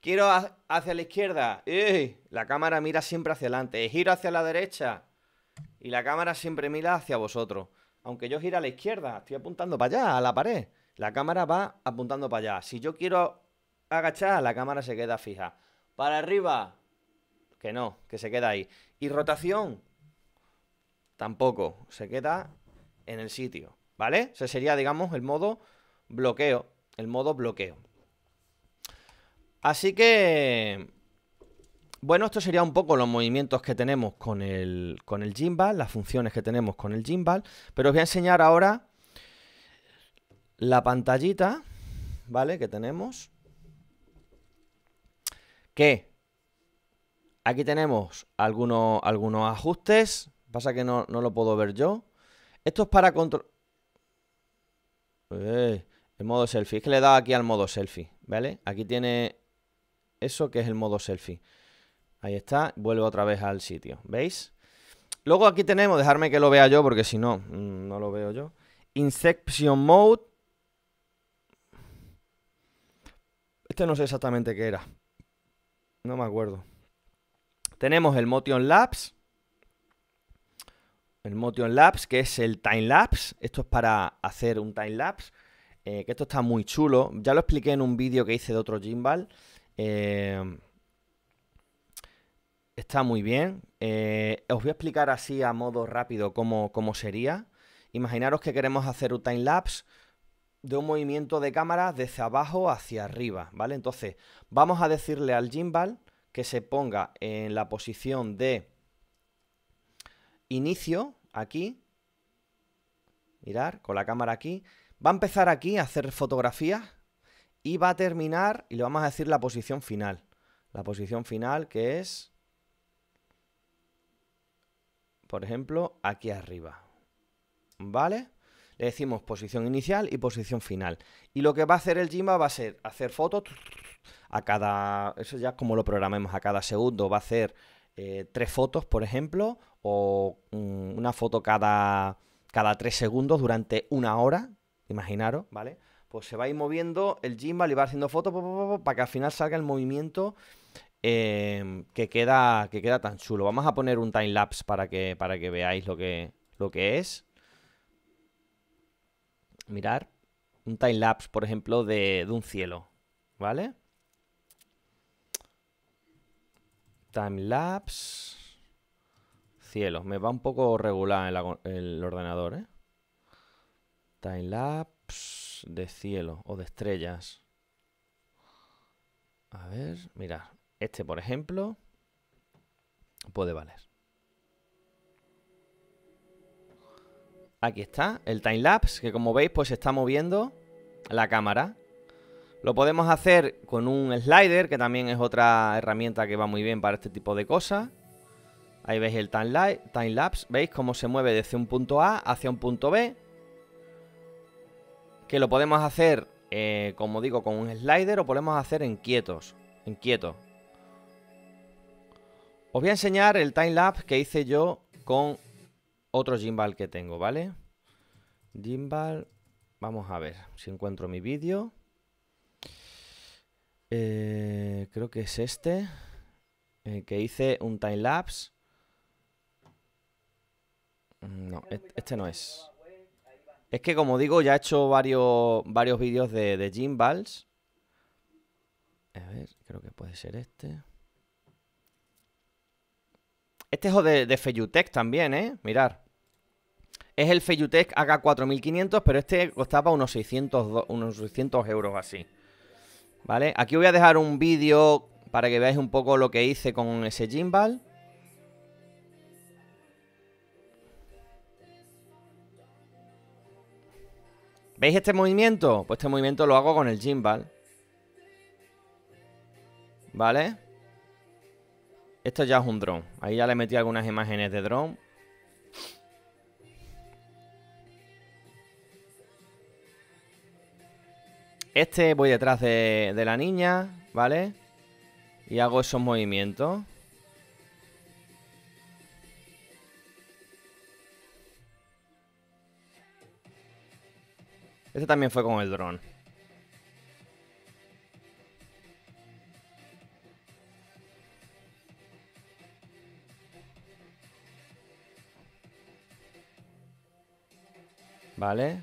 Quiero hacia la izquierda. ¡Ey! La cámara mira siempre hacia adelante. Giro hacia la derecha. Y la cámara siempre mira hacia vosotros. Aunque yo gire a la izquierda, estoy apuntando para allá, a la pared. La cámara va apuntando para allá. Si yo quiero agachar, la cámara se queda fija. Para arriba, que no, que se queda ahí. Y rotación, tampoco, se queda en el sitio, ¿vale? Ese sería, digamos, el modo bloqueo, el modo bloqueo. Así que, bueno, esto sería un poco los movimientos que tenemos con el, con el gimbal, las funciones que tenemos con el gimbal, pero os voy a enseñar ahora la pantallita, ¿vale? Que tenemos, que Aquí tenemos algunos, algunos ajustes. Pasa que no, lo puedo ver yo. Esto es para control... Eh, el modo selfie. Es que le he dado aquí al modo selfie, ¿vale? Aquí tiene eso que es el modo selfie. Ahí está. Vuelvo otra vez al sitio. ¿Veis? Luego aquí tenemos, dejarme que lo vea yo porque si no, mm, no lo veo yo. Inception Mode. Este no sé exactamente qué era. No me acuerdo. Tenemos el Motion Labs. El Motion Labs, que es el Time Lapse. Esto es para hacer un Time Lapse. Eh, que esto está muy chulo. Ya lo expliqué en un vídeo que hice de otro gimbal. Eh, está muy bien. Eh, os voy a explicar así a modo rápido cómo, cómo sería. Imaginaros que queremos hacer un time lapse de un movimiento de cámara desde abajo hacia arriba, ¿vale? Entonces, vamos a decirle al gimbal que se ponga en la posición de inicio, aquí. Mirar, con la cámara aquí. Va a empezar aquí a hacer fotografías y va a terminar, y le vamos a decir la posición final. La posición final que es, por ejemplo, aquí arriba. ¿Vale? Le decimos posición inicial y posición final. Y lo que va a hacer el Jimba va a ser hacer fotos a cada, eso ya es como lo programemos, a cada segundo va a hacer eh, tres fotos, por ejemplo, o mm, una foto cada, cada tres segundos durante una hora, imaginaros, ¿vale? Pues se va a ir moviendo el gimbal y va haciendo fotos para que al final salga el movimiento em, que, queda, que queda tan chulo. Vamos a poner un lapse para que, para que veáis lo que, lo que es. Mirar, un time lapse por ejemplo, de, de un cielo, ¿vale? Time-lapse. Cielo, me va un poco regular el, ordenador, ¿eh? Time-lapse de cielo o de estrellas. A ver, mirad. Este, por ejemplo, puede valer. Aquí está el time-lapse, que como veis, pues se está moviendo la cámara. Lo podemos hacer con un slider, que también es otra herramienta que va muy bien para este tipo de cosas. Ahí veis el time-lapse, veis cómo se mueve desde un punto A hacia un punto B. Que lo podemos hacer, eh, como digo, con un slider o podemos hacer en quietos. En quieto. Os voy a enseñar el time-lapse que hice yo con otro gimbal que tengo, ¿vale? Gimbal, vamos a ver si encuentro mi vídeo. Eh, creo que es este. Eh, que hice un time lapse. Mm, no, e-, este no es. Es que como digo, ya he hecho varios, varios vídeos de, de Jim A ver, creo que puede ser este. Este es de, de Feyutech también, ¿eh? Mirar. Es el Feyutech AK4500, pero este costaba unos 600, unos 600 euros así. Aquí voy a dejar un vídeo para que veáis un poco lo que hice con ese gimbal. ¿Veis este movimiento? Pues este movimiento lo hago con el gimbal. ¿Vale? Esto ya es un dron. Ahí ya le metí algunas imágenes de drone. Este voy detrás de, la niña, ¿vale? Y hago esos movimientos. Este también fue con el dron. Vale.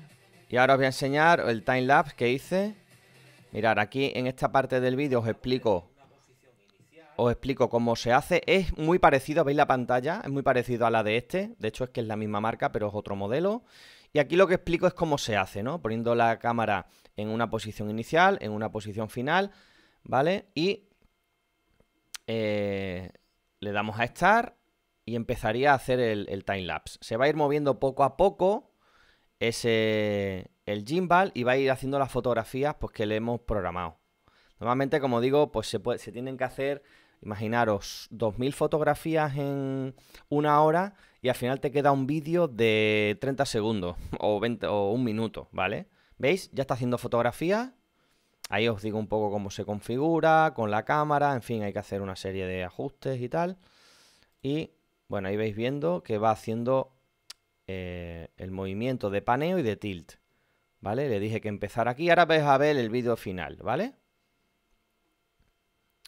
Y ahora os voy a enseñar el time lapse que hice Mirad, aquí en esta parte del vídeo os explico os explico cómo se hace. Es muy parecido, veis la pantalla, es muy parecido a la de este. De hecho, es que es la misma marca, pero es otro modelo. Y aquí lo que explico es cómo se hace, ¿no? Poniendo la cámara en una posición inicial, en una posición final, ¿vale? Y eh, le damos a estar y empezaría a hacer el, el time lapse. Se va a ir moviendo poco a poco ese, el gimbal y va a ir haciendo las fotografías pues, que le hemos programado. Normalmente, como digo, pues se, tienen que hacer, imaginaros, 2.000 fotografías en una hora y al final te queda un vídeo de 30 segundos o, 20, o un minuto, ¿vale? ¿Veis? Ya está haciendo fotografías. Ahí os digo un poco cómo se configura, con la cámara, en fin, hay que hacer una serie de ajustes y tal. Y bueno, ahí vais viendo que va haciendo eh, el movimiento de paneo y de tilt. ¿vale? Le dije que empezar aquí, ahora vais a ver el vídeo final, ¿vale?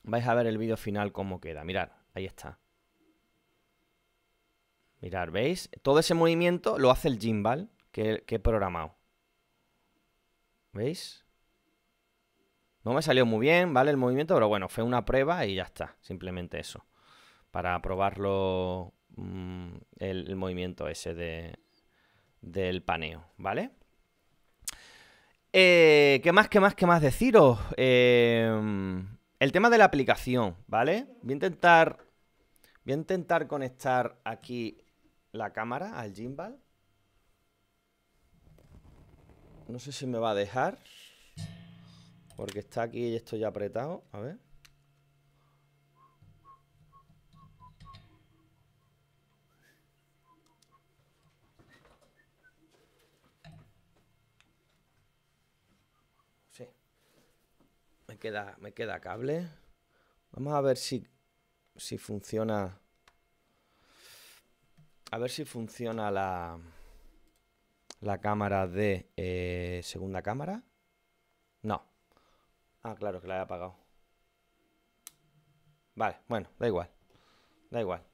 Vais a ver el vídeo final cómo queda, mirad, ahí está. Mirad, ¿veis? Todo ese movimiento lo hace el gimbal que, he programado. ¿Veis? No me salió muy bien, ¿vale? El movimiento, pero bueno, fue una prueba y ya está. Simplemente eso. Para probarlo mm, el, movimiento ese de, del paneo, ¿vale? Eh, ¿Qué más, qué más, qué más deciros? Em, el tema de la aplicación, ¿vale? Voy a intentar. Voy a intentar conectar aquí la cámara al gimbal. No sé si me va a dejar. Porque está aquí y estoy apretado. A ver. Me queda, me queda cable. Vamos a ver si, si funciona. A ver si funciona la, la cámara de eh, segunda cámara. No. Ah, claro, que la he apagado. Vale, bueno, da igual. Da igual.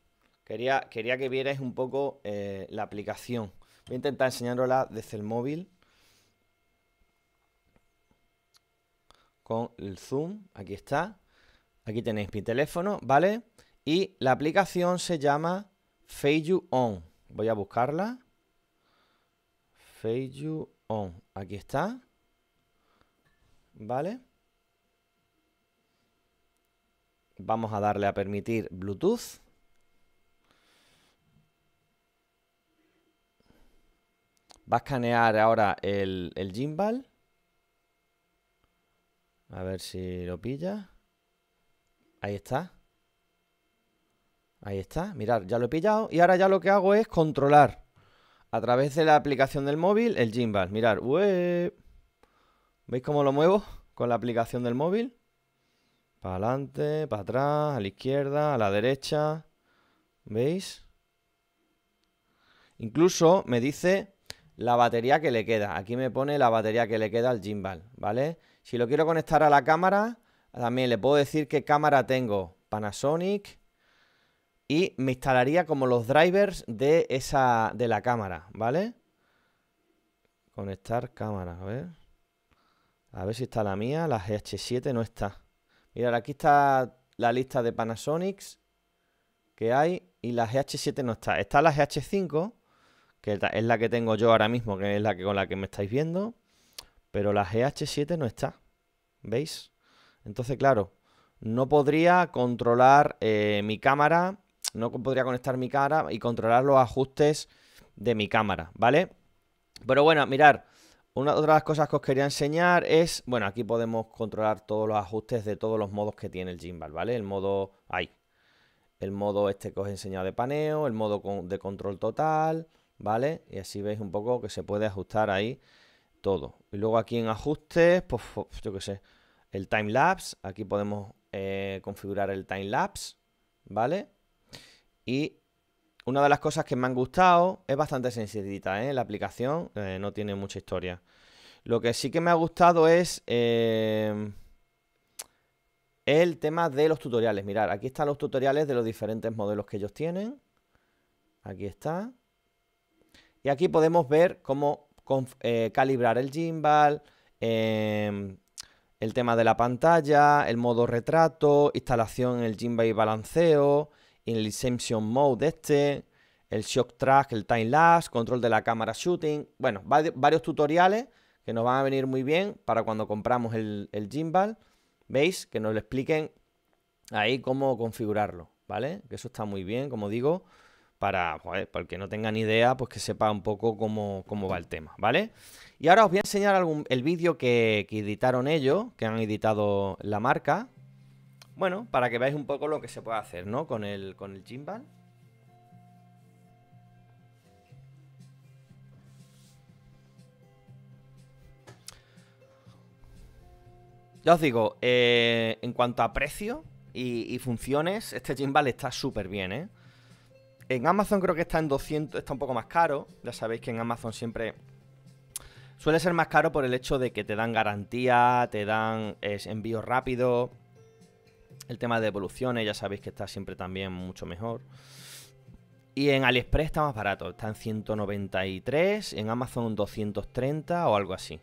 Quería, quería que vierais un poco eh, la aplicación. Voy a intentar enseñarosla desde el móvil. con el zoom, aquí está, aquí tenéis mi teléfono, ¿vale? Y la aplicación se llama Feiyuon. On, voy a buscarla, Feiyuon, On, aquí está, ¿vale? Vamos a darle a permitir Bluetooth. Va a escanear ahora el, el gimbal. A ver si lo pilla. Ahí está. Ahí está. Mirad, ya lo he pillado. Y ahora ya lo que hago es controlar a través de la aplicación del móvil el gimbal. Mirad, ¿veis cómo lo muevo con la aplicación del móvil? Para adelante, para atrás, a la izquierda, a la derecha. ¿Veis? Incluso me dice la batería que le queda. Aquí me pone la batería que le queda al gimbal, ¿vale? Si lo quiero conectar a la cámara, también le puedo decir qué cámara tengo. Panasonic. Y me instalaría como los drivers de esa. de la cámara, ¿vale? Conectar cámara, a ver. A ver si está la mía. La gh 7 no está. Mirad, aquí está la lista de Panasonic que hay. Y la GH7 no está. Está la GH5, que es la que tengo yo ahora mismo, que es la que con la que me estáis viendo. Pero la GH7 no está. ¿Veis? Entonces, claro, no podría controlar eh, mi cámara, no podría conectar mi cara y controlar los ajustes de mi cámara, ¿vale? Pero bueno, mirar, una de las cosas que os quería enseñar es, bueno, aquí podemos controlar todos los ajustes de todos los modos que tiene el gimbal, ¿vale? El modo, ahí, el modo este que os he enseñado de paneo, el modo de control total, ¿vale? Y así veis un poco que se puede ajustar ahí todo. Y luego aquí en ajustes, pues yo qué sé, el time lapse. Aquí podemos eh, configurar el time lapse, ¿vale? Y una de las cosas que me han gustado es bastante sencillita, ¿eh? La aplicación eh, no tiene mucha historia. Lo que sí que me ha gustado es eh, el tema de los tutoriales. Mirad, aquí están los tutoriales de los diferentes modelos que ellos tienen. Aquí está. Y aquí podemos ver cómo eh, calibrar el gimbal, em, el tema de la pantalla, el modo retrato, instalación en el gimbal y balanceo, en el Inception Mode este, el Shock Track, el Time Lapse, control de la cámara shooting. Bueno, varios tutoriales que nos van a venir muy bien para cuando compramos el, gimbal. ¿Veis? Que nos lo expliquen ahí cómo configurarlo, ¿vale? Que eso está muy bien, como digo para, el que no tenga ni idea, pues que sepa un poco cómo, va el tema, ¿vale? Y ahora os voy a enseñar algún, el vídeo que, que editaron ellos, que han editado la marca, bueno, para que veáis un poco lo que se puede hacer, ¿no? Con el, con el gimbal. Ya os digo, eh, en cuanto a precio y, y funciones, este gimbal está súper bien, ¿eh? En Amazon creo que está en 200, está un poco más caro. Ya sabéis que en Amazon siempre suele ser más caro por el hecho de que te dan garantía, te dan es, envío rápido. El tema de devoluciones, ya sabéis que está siempre también mucho mejor. Y en AliExpress está más barato, está en 193, en Amazon 230 o algo así.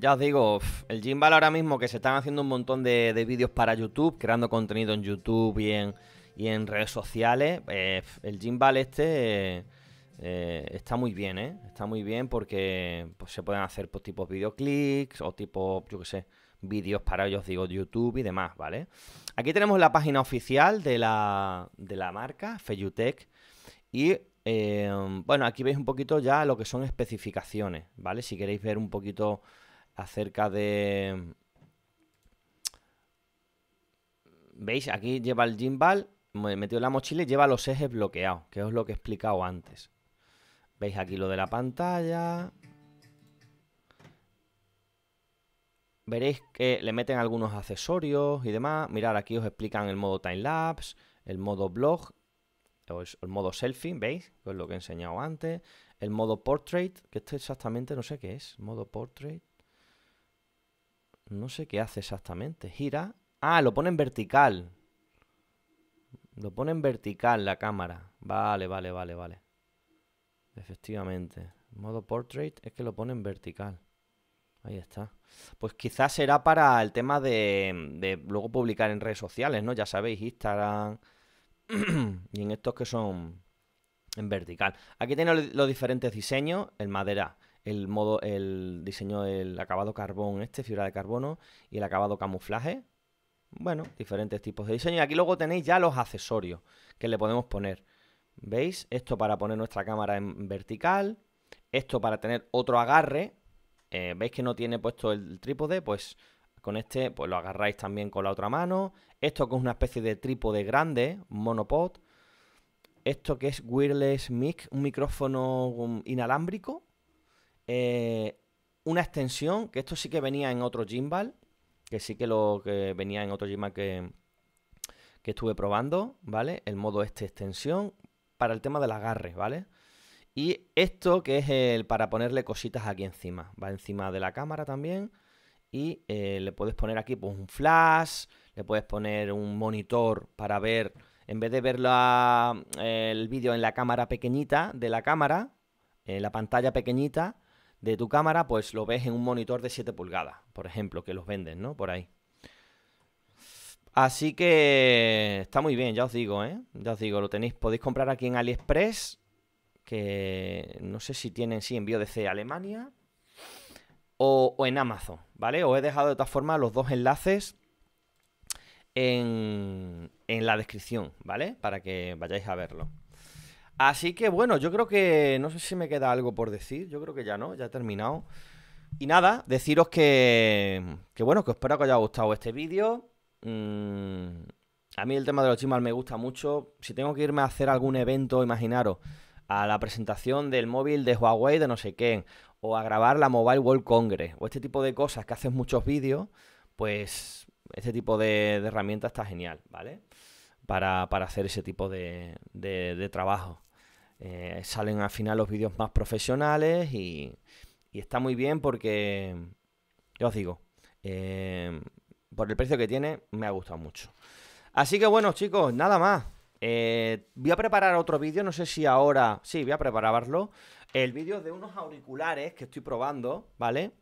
Ya os digo, el gimbal ahora mismo que se están haciendo un montón de, vídeos para YouTube, creando contenido en YouTube y en, redes sociales. Eh, el gimbal este eh, está muy bien, ¿eh? Está muy bien porque pues, se pueden hacer pues, tipos videoclips o tipo, yo qué sé, vídeos para yo os digo, YouTube y demás, ¿vale? Aquí tenemos la página oficial de la, marca, Feyutech. Y eh, bueno, aquí veis un poquito ya lo que son especificaciones, ¿vale? Si queréis ver un poquito acerca de... ¿Veis? Aquí lleva el gimbal, me metido en la mochila y lleva los ejes bloqueados, que es lo que he explicado antes. ¿Veis aquí lo de la pantalla? Veréis que le meten algunos accesorios y demás. Mirad, aquí os explican el modo timelapse, el modo blog, el modo selfie, ¿veis? Que es lo que he enseñado antes. El modo portrait, que esto exactamente no sé qué es. Modo portrait. No sé qué hace exactamente. Gira. Ah, lo pone en vertical. Lo pone en vertical la cámara. Vale, vale, vale, vale. Efectivamente. Modo portrait es que lo pone en vertical. Ahí está. Pues quizás será para el tema de, luego publicar en redes sociales, ¿no? Ya sabéis, Instagram y en estos que son en vertical. Aquí tiene los diferentes diseños. El madera el modo, el diseño del acabado carbón, este, fibra de carbono, y el acabado camuflaje. Bueno, diferentes tipos de diseño. Y aquí luego tenéis ya los accesorios que le podemos poner. ¿Veis? Esto para poner nuestra cámara en vertical. Esto para tener otro agarre. Eh, ¿Veis que no tiene puesto el trípode? Pues con este pues lo agarráis también con la otra mano. Esto que es una especie de trípode grande, monopod. Esto que es wireless mic, un micrófono um, inalámbrico eh, una extensión, que esto sí que venía en otro gimbal, que sí que lo que venía en otro gimbal que, estuve probando, ¿vale? El modo este extensión para el tema del agarre, ¿vale? Y esto que es el para ponerle cositas aquí encima, va encima de la cámara también y eh, le puedes poner aquí pues un flash, le puedes poner un monitor para ver, en vez de ver el vídeo en la cámara pequeñita de la cámara, en eh, la pantalla pequeñita, de tu cámara, pues lo ves en un monitor de 7 pulgadas, por ejemplo, que los venden, ¿no? Por ahí. Así que está muy bien, ya os digo, ¿eh? Ya os digo, lo tenéis, podéis comprar aquí en AliExpress, que no sé si tienen, sí, envío desde Alemania o, en Amazon, ¿vale? Os he dejado de todas formas los dos enlaces en, en la descripción, ¿vale? Para que vayáis a verlo. Así que bueno, yo creo que no sé si me queda algo por decir, yo creo que ya no, ya he terminado. Y nada, deciros que, bueno, que espero que os haya gustado este vídeo. Mm, a mí el tema de los chismes me gusta mucho. Si tengo que irme a hacer algún evento, imaginaros, a la presentación del móvil de Huawei, de no sé qué, o a grabar la Mobile World Congress, o este tipo de cosas que haces muchos vídeos, pues este tipo de, herramienta está genial, ¿vale? Para, hacer ese tipo de, de trabajo. Eh, salen al final los vídeos más profesionales y, está muy bien porque, yo os digo, eh, por el precio que tiene, me ha gustado mucho. Así que bueno, chicos, nada más. Eh, voy a preparar otro vídeo, no sé si ahora... Sí, voy a prepararlo. El vídeo de unos auriculares que estoy probando, ¿vale?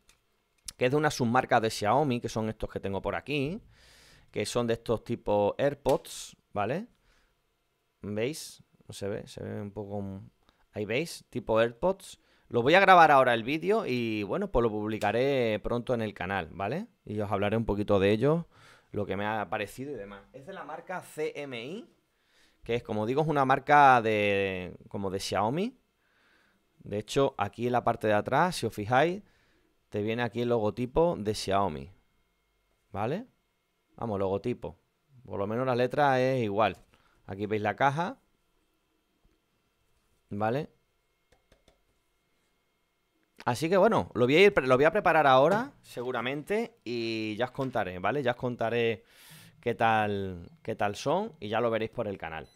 Que es de una submarca de Xiaomi, que son estos que tengo por aquí. Que son de estos tipo AirPods, ¿vale? ¿Veis? se ve, se ve un poco... Ahí veis, tipo AirPods. Lo voy a grabar ahora el vídeo y bueno, pues lo publicaré pronto en el canal, ¿vale? Y os hablaré un poquito de ello, lo que me ha parecido y demás. Es de la marca CMI, que es, como digo, es una marca de como de Xiaomi. De hecho, aquí en la parte de atrás, si os fijáis, te viene aquí el logotipo de Xiaomi, ¿vale? Vamos, logotipo. Por lo menos la letra es igual. Aquí veis la caja ¿Vale? Así que bueno, lo voy a, lo voy a preparar ahora, seguramente, y ya os contaré, ¿vale? Ya os contaré qué tal, qué tal son y ya lo veréis por el canal.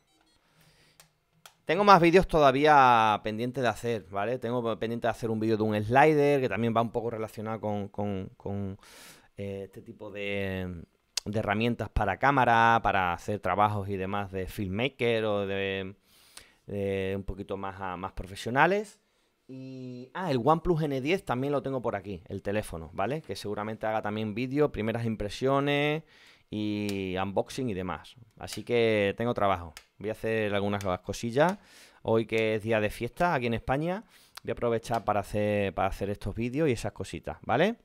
Tengo más vídeos todavía pendientes de hacer, ¿vale? Tengo pendiente de hacer un vídeo de un slider que también va un poco relacionado con, eh, este tipo de herramientas para cámara, para hacer trabajos y demás de filmmaker o de eh, un poquito más, ah, más profesionales. Y, ah, el OnePlus N10 también lo tengo por aquí, el teléfono, ¿vale? Que seguramente haga también vídeos primeras impresiones y unboxing y demás. Así que tengo trabajo. Voy a hacer algunas cosillas. Hoy que es día de fiesta aquí en España, voy a aprovechar para hacer, para hacer estos vídeos y esas cositas, ¿vale?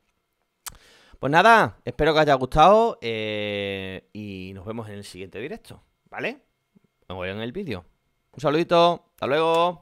Pues nada, espero que os haya gustado eh, y nos vemos en el siguiente directo, ¿vale? Nos vemos en el vídeo. Un saludito, hasta luego.